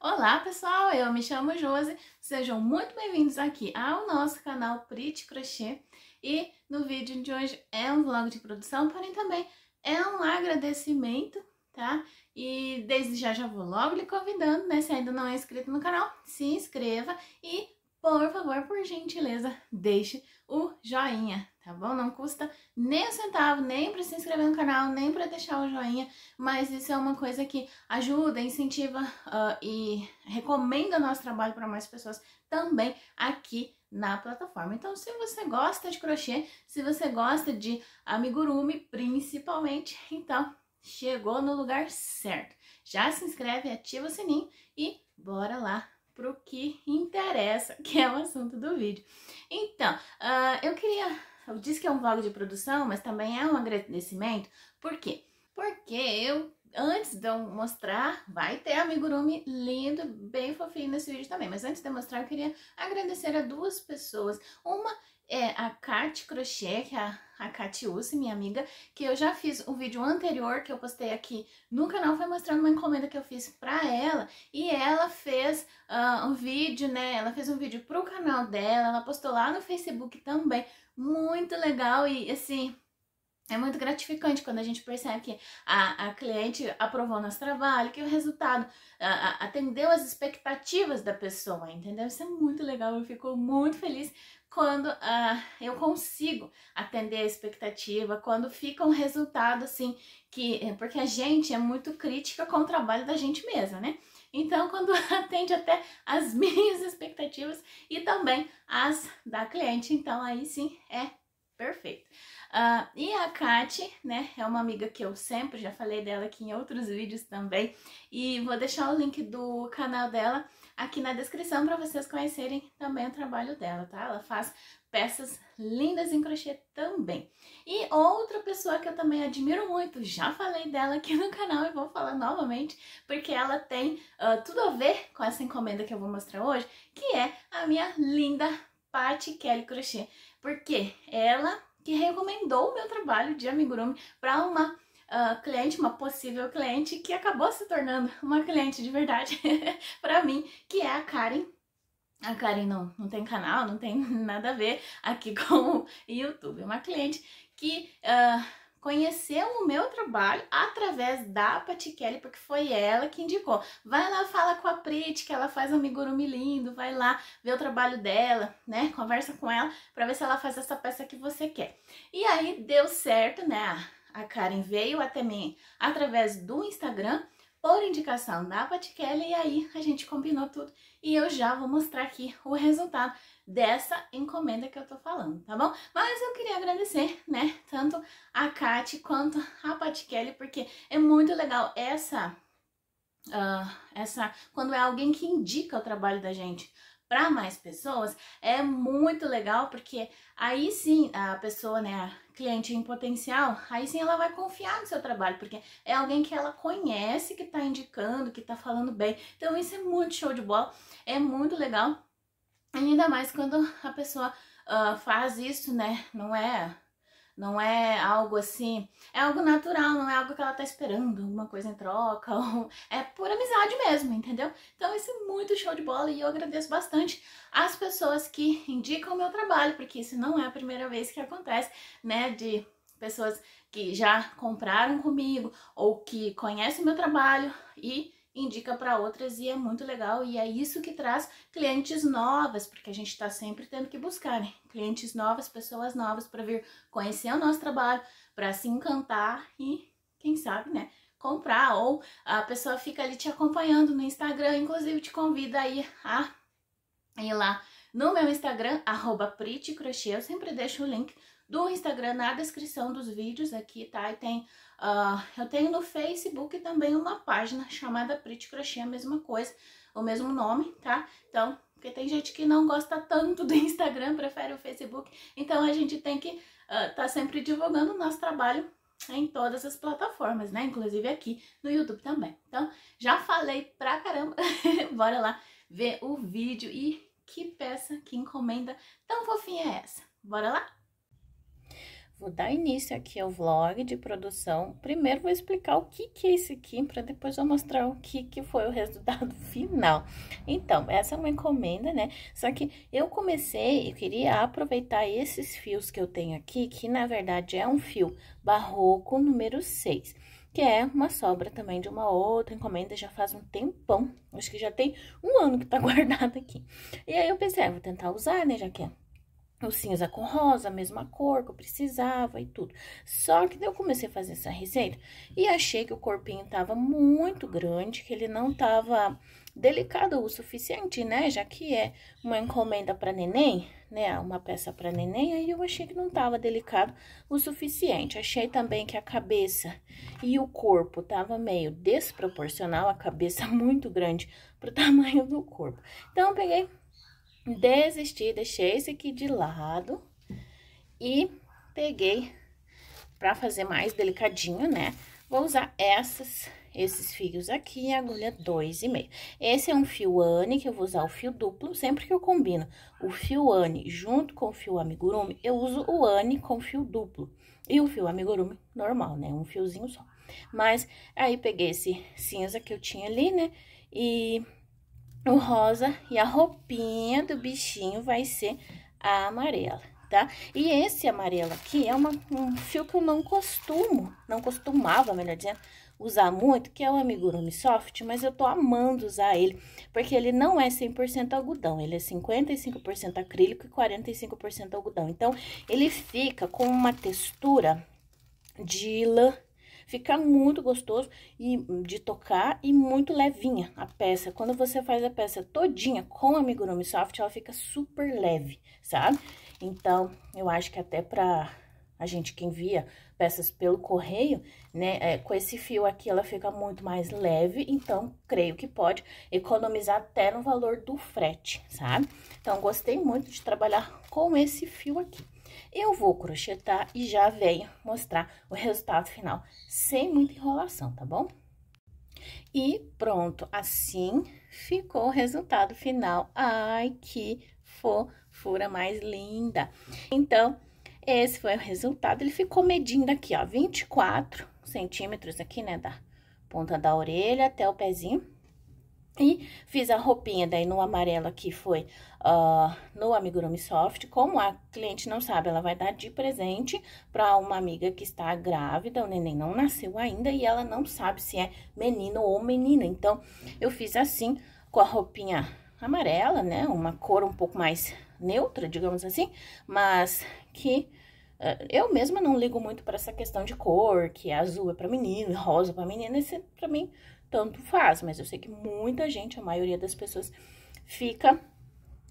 Olá pessoal, eu me chamo Josi, sejam muito bem-vindos aqui ao nosso canal Pretty Crochê e no vídeo de hoje é um vlog de produção, porém também é um agradecimento, tá? E desde já já vou logo lhe convidando, né, se ainda não é inscrito no canal, se inscreva e por favor, por gentileza, deixe o joinha, tá bom? Não custa nem um centavo, nem para se inscrever no canal, nem para deixar o joinha, mas isso é uma coisa que ajuda, incentiva uh, e recomenda o nosso trabalho para mais pessoas também aqui na plataforma. Então, se você gosta de crochê, se você gosta de amigurumi principalmente, então chegou no lugar certo. Já se inscreve, ativa o sininho e bora lá o que interessa, que é o assunto do vídeo. Então, uh, eu queria... Eu disse que é um vlog de produção, mas também é um agradecimento. Por quê? Porque eu antes de eu mostrar, vai ter amigurumi lindo, bem fofinho nesse vídeo também. Mas antes de eu mostrar, eu queria agradecer a duas pessoas. Uma é a Kat Crochê, que é a, a Kat Uzi, minha amiga, que eu já fiz um vídeo anterior que eu postei aqui no canal, foi mostrando uma encomenda que eu fiz pra ela, e ela fez uh, um vídeo, né, ela fez um vídeo pro canal dela, ela postou lá no Facebook também, muito legal, e assim, é muito gratificante quando a gente percebe que a, a cliente aprovou nosso trabalho, que o resultado a, a, atendeu as expectativas da pessoa, entendeu? Isso é muito legal, eu fico muito feliz quando a ah, eu consigo atender a expectativa, quando fica um resultado assim, que é, porque a gente é muito crítica com o trabalho da gente mesma, né? Então, quando atende até as minhas expectativas e também as da cliente, então aí sim é Perfeito. Uh, e a Kate né, é uma amiga que eu sempre já falei dela aqui em outros vídeos também. E vou deixar o link do canal dela aqui na descrição para vocês conhecerem também o trabalho dela, tá? Ela faz peças lindas em crochê também. E outra pessoa que eu também admiro muito, já falei dela aqui no canal e vou falar novamente, porque ela tem uh, tudo a ver com essa encomenda que eu vou mostrar hoje, que é a minha linda Patti Kelly Crochê, porque ela que recomendou o meu trabalho de amigurumi para uma uh, cliente, uma possível cliente que acabou se tornando uma cliente de verdade para mim, que é a Karen. A Karen não, não tem canal, não tem nada a ver aqui com o YouTube. É uma cliente que uh, conheceu o meu trabalho através da Pati Kelly, porque foi ela que indicou. Vai lá, fala com a Prit, que ela faz um amigurumi lindo, vai lá ver o trabalho dela, né? Conversa com ela para ver se ela faz essa peça que você quer. E aí deu certo, né? A Karen veio até mim através do Instagram por indicação da Pat Kelly, e aí a gente combinou tudo e eu já vou mostrar aqui o resultado dessa encomenda que eu tô falando, tá bom? Mas eu queria agradecer, né, tanto a Kate quanto a Pat Kelly, porque é muito legal essa Uh, essa quando é alguém que indica o trabalho da gente para mais pessoas é muito legal, porque aí sim a pessoa, né, a cliente em potencial, aí sim ela vai confiar no seu trabalho, porque é alguém que ela conhece, que está indicando, que está falando bem. Então isso é muito show de bola, é muito legal. Ainda mais quando a pessoa uh, faz isso, né? Não é não é algo assim, é algo natural, não é algo que ela tá esperando, alguma coisa em troca, ou... é por amizade mesmo, entendeu? Então isso é muito show de bola e eu agradeço bastante as pessoas que indicam o meu trabalho, porque isso não é a primeira vez que acontece, né, de pessoas que já compraram comigo ou que conhecem o meu trabalho e indica para outras e é muito legal e é isso que traz clientes novas, porque a gente está sempre tendo que buscar né? clientes novas, pessoas novas para vir conhecer o nosso trabalho, para se encantar e quem sabe, né? Comprar ou a pessoa fica ali te acompanhando no Instagram, inclusive te convida aí a ir lá no meu Instagram, arroba Crochê, eu sempre deixo o link do Instagram na descrição dos vídeos aqui, tá? E tem, uh, eu tenho no Facebook também uma página chamada Pretty Crochê, a mesma coisa, o mesmo nome, tá? Então, porque tem gente que não gosta tanto do Instagram, prefere o Facebook, então a gente tem que estar uh, tá sempre divulgando o nosso trabalho em todas as plataformas, né? Inclusive aqui no YouTube também. Então, já falei pra caramba. Bora lá ver o vídeo e que peça, que encomenda tão fofinha é essa. Bora lá? Vou dar início aqui ao vlog de produção. Primeiro vou explicar o que que é esse aqui, para depois eu mostrar o que que foi o resultado final. Então, essa é uma encomenda, né? Só que eu comecei, eu queria aproveitar esses fios que eu tenho aqui, que na verdade é um fio barroco número 6 que é uma sobra também de uma outra encomenda, já faz um tempão, acho que já tem um ano que tá guardado aqui. E aí eu pensei, ah, vou tentar usar, né, já que é o cinza com rosa, a mesma cor que eu precisava e tudo. Só que daí eu comecei a fazer essa receita e achei que o corpinho tava muito grande, que ele não tava delicado o suficiente, né? Já que é uma encomenda para neném, né? Uma peça para neném, aí eu achei que não tava delicado o suficiente. Achei também que a cabeça e o corpo tava meio desproporcional, a cabeça muito grande pro tamanho do corpo. Então, eu peguei desisti, deixei esse aqui de lado e peguei para fazer mais delicadinho, né? Vou usar essas, esses fios aqui, agulha 2,5. Esse é um fio Anne, que eu vou usar o fio duplo, sempre que eu combino o fio Anne junto com o fio amigurumi, eu uso o Anne com fio duplo e o fio amigurumi normal, né? Um fiozinho só. Mas aí peguei esse cinza que eu tinha ali, né? E o rosa e a roupinha do bichinho vai ser a amarela, tá? E esse amarelo aqui é uma, um fio que eu não costumo, não costumava, melhor dizendo, usar muito, que é o amigurumi soft, mas eu tô amando usar ele, porque ele não é 100% algodão, ele é 55% acrílico e 45% algodão. Então, ele fica com uma textura de lã Fica muito gostoso e hum, de tocar e muito levinha a peça. Quando você faz a peça todinha com amigurumi soft, ela fica super leve, sabe? Então, eu acho que até pra a gente que envia peças pelo correio, né, é, com esse fio aqui ela fica muito mais leve, então creio que pode economizar até no valor do frete, sabe? Então, gostei muito de trabalhar com esse fio aqui. Eu vou crochetar e já venho mostrar o resultado final, sem muita enrolação, tá bom? E pronto, assim ficou o resultado final. Ai, que fofura mais linda! Então, esse foi o resultado. Ele ficou medindo aqui, ó, 24 centímetros aqui, né, da ponta da orelha até o pezinho. E fiz a roupinha daí no amarelo aqui, foi uh, no Amigurumi Soft. Como a cliente não sabe, ela vai dar de presente para uma amiga que está grávida, o neném não nasceu ainda e ela não sabe se é menino ou menina. Então, eu fiz assim com a roupinha amarela, né? Uma cor um pouco mais neutra, digamos assim, mas que é, eu mesma não ligo muito para essa questão de cor, que é azul é para menino, rosa é para menina, isso para mim tanto faz, mas eu sei que muita gente, a maioria das pessoas fica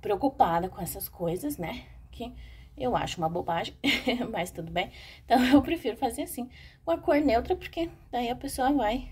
preocupada com essas coisas, né? Que eu acho uma bobagem, mas tudo bem. Então eu prefiro fazer assim, uma cor neutra, porque daí a pessoa vai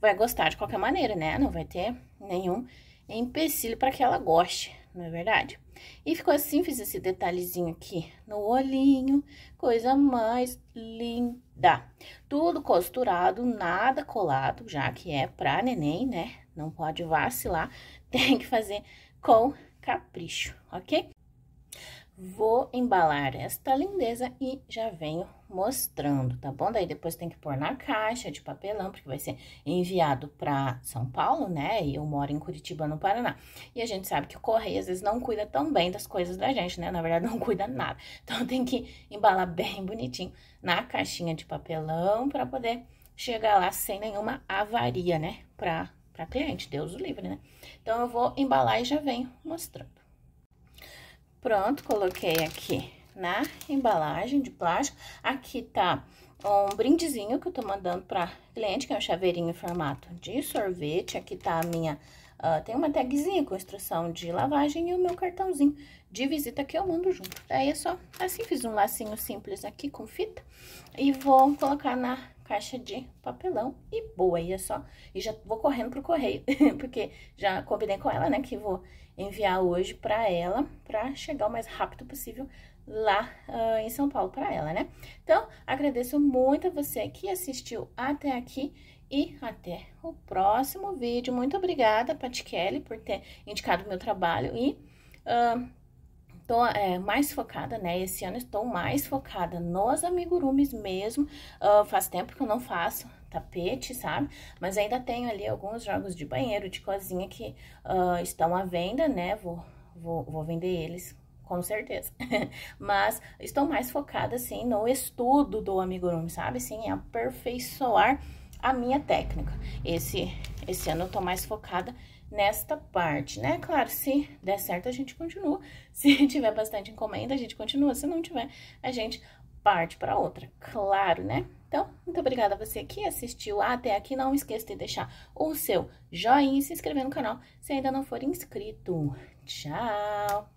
vai gostar de qualquer maneira, né? Não vai ter nenhum empecilho para que ela goste, não é verdade? E ficou assim, fiz esse detalhezinho aqui no olhinho, coisa mais linda. Tudo costurado, nada colado, já que é pra neném, né? Não pode vacilar, tem que fazer com capricho, ok? Vou embalar esta lindeza e já venho mostrando, tá bom? Daí depois tem que pôr na caixa de papelão, porque vai ser enviado para São Paulo, né? E eu moro em Curitiba, no Paraná. E a gente sabe que o correio às vezes não cuida tão bem das coisas da gente, né? Na verdade, não cuida nada. Então tem que embalar bem bonitinho na caixinha de papelão para poder chegar lá sem nenhuma avaria, né? Para para cliente, Deus o livre, né? Então eu vou embalar e já venho mostrando. Pronto, coloquei aqui na embalagem de plástico. Aqui tá um brindezinho que eu tô mandando pra cliente, que é um chaveirinho em formato de sorvete. Aqui tá a minha... Uh, tem uma tagzinha com instrução de lavagem e o meu cartãozinho de visita que eu mando junto. Daí é só assim, fiz um lacinho simples aqui com fita e vou colocar na caixa de papelão e boa, aí é só, e já vou correndo pro correio, porque já combinei com ela, né, que vou enviar hoje pra ela, pra chegar o mais rápido possível lá uh, em São Paulo para ela, né? Então, agradeço muito a você que assistiu até aqui e até o próximo vídeo. Muito obrigada, Pat Kelly, por ter indicado o meu trabalho e uh, tô é, mais focada, né? Esse ano estou mais focada nos amigurumis mesmo. Uh, faz tempo que eu não faço tapete, sabe? Mas ainda tenho ali alguns jogos de banheiro, de cozinha que uh, estão à venda, né? Vou, vou, vou vender eles com certeza. Mas estou mais focada, assim, no estudo do amigurumi, sabe? Sim, em aperfeiçoar a minha técnica. Esse, esse ano eu tô mais focada nesta parte, né? Claro, se der certo, a gente continua. Se tiver bastante encomenda, a gente continua. Se não tiver, a gente parte para outra, claro, né? Então, muito obrigada a você que assistiu até aqui. Não esqueça de deixar o seu joinha e se inscrever no canal se ainda não for inscrito. Tchau!